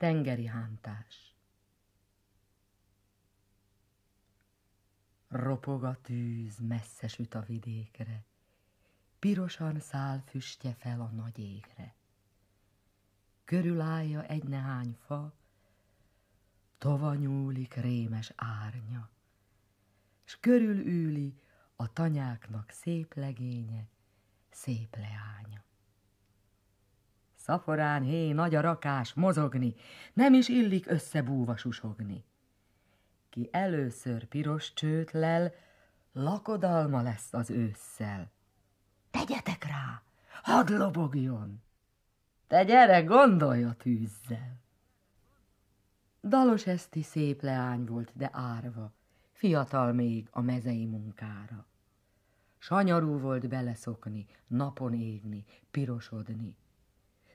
tengeri hántás. Ropog a tűz, messze süt a vidékre, Pirosan száll füstje fel a nagy égre. Körülállja egy nehány fa, Tova nyúlik rémes árnya, S körülüli a tanyáknak szép legénye, szép leánya. Szaforán hé, nagy a rakás, mozogni, nem is illik összebúva susogni. Ki először piros csőt lel, lakodalma lesz az ősszel. Tegyetek rá, hadd lobogjon! Te gyere, gondolj a tűzzel! Dalos eszti szép leány volt, de árva, fiatal még a mezei munkára. Sanyarú volt beleszokni, napon égni, pirosodni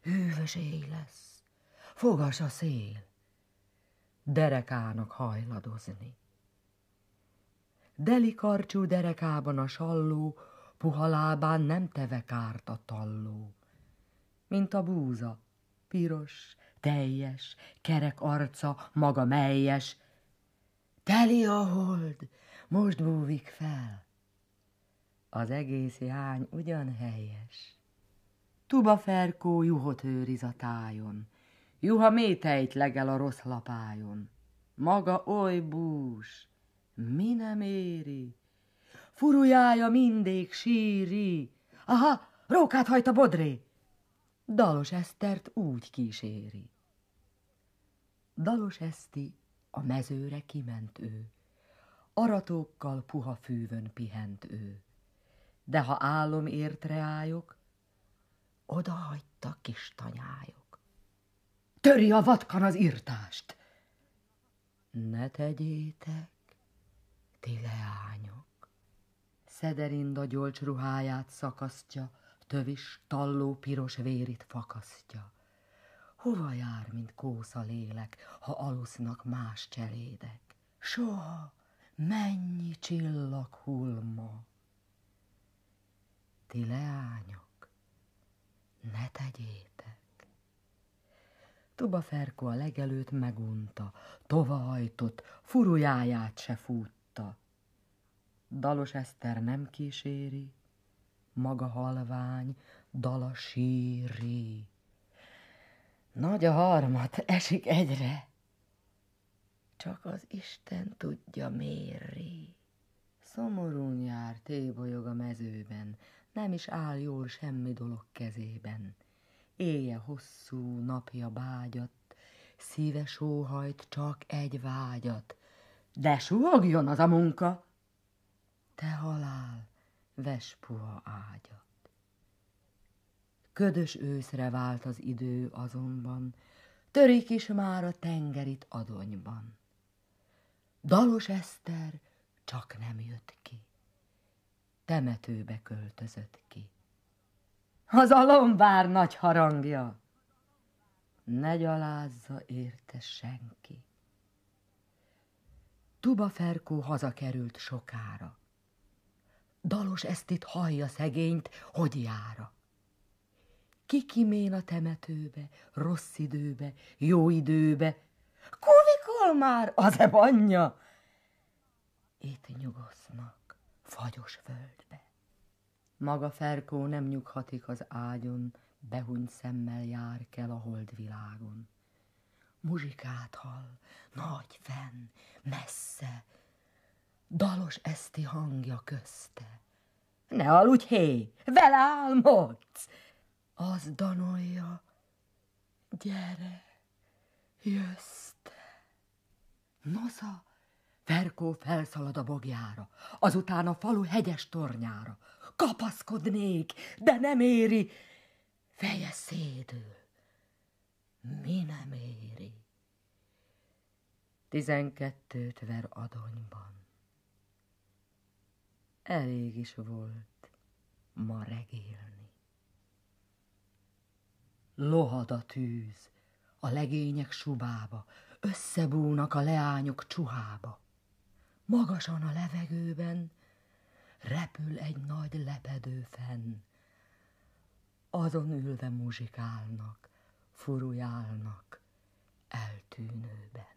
hűvös éj lesz, fogas a szél, derekának hajladozni. Deli karcsú derekában a salló, puha lábán nem teve kárt a talló. Mint a búza, piros, teljes, kerek arca, maga melyes. Teli a hold, most búvik fel. Az egész jány ugyan helyes. Tuba Ferkó juhot őriz a tájon, Juha métejt legel a rossz lapájon. Maga oly bús, mi nem éri? Furujája mindig síri. Aha, rókát hajt a bodré! Dalos Esztert úgy kíséri. Dalos Eszti a mezőre kiment ő, Aratókkal puha fűvön pihent ő. De ha álom ért reályok, odahagyta kis tanyájuk. Töri a vatkan az írtást! Ne tegyétek, ti leányok! Szederinda gyolcs ruháját szakasztja, tövis talló piros vérit fakasztja. Hova jár, mint kósza lélek, ha alusznak más cselédek? Soha mennyi csillag hulma! Ti leányok! Vegyétek! Ferko a legelőtt megunta, tovahajtott, furujáját se fútta. Dalos Eszter nem kíséri, maga halvány, dala síri. Nagy a harmat, esik egyre, csak az Isten tudja mérni. Szomorún jár, tébolyog a mezőben, nem is áll jól semmi dolog kezében éje hosszú, napja bágyat, szíve sóhajt csak egy vágyat, de suhogjon az a munka, te halál, puha ágyat. Ködös őszre vált az idő azonban, törik is már a tengerit adonyban. Dalos Eszter csak nem jött ki, temetőbe költözött ki az a lombár nagy harangja. Ne gyalázza érte senki. Tuba Ferkó hazakerült sokára. Dalos ezt itt hallja szegényt, hogy jára. Kikimén a temetőbe, rossz időbe, jó időbe. Kuvikol már az ebanya! Itt nyugosznak, fagyos földbe. Maga Ferkó nem nyughatik az ágyon, behuny szemmel jár kell a holdvilágon. Muzsikát hall, nagy fenn, messze, dalos eszti hangja közte. Ne aludj, hé, vele álmodsz! Az danolja, gyere, jössz te. Nosza, Ferkó felszalad a bogjára, azután a falu hegyes tornyára. Kapaszkodnék, de nem éri. Feje szédül. Mi nem éri? Tizenkettőt ver adonyban. Elég is volt ma regélni. Lohad a tűz, a legények subába, összebúnak a leányok csuhába magasan a levegőben repül egy nagy lepedő fenn. Azon ülve muzsikálnak, furujálnak, eltűnőben.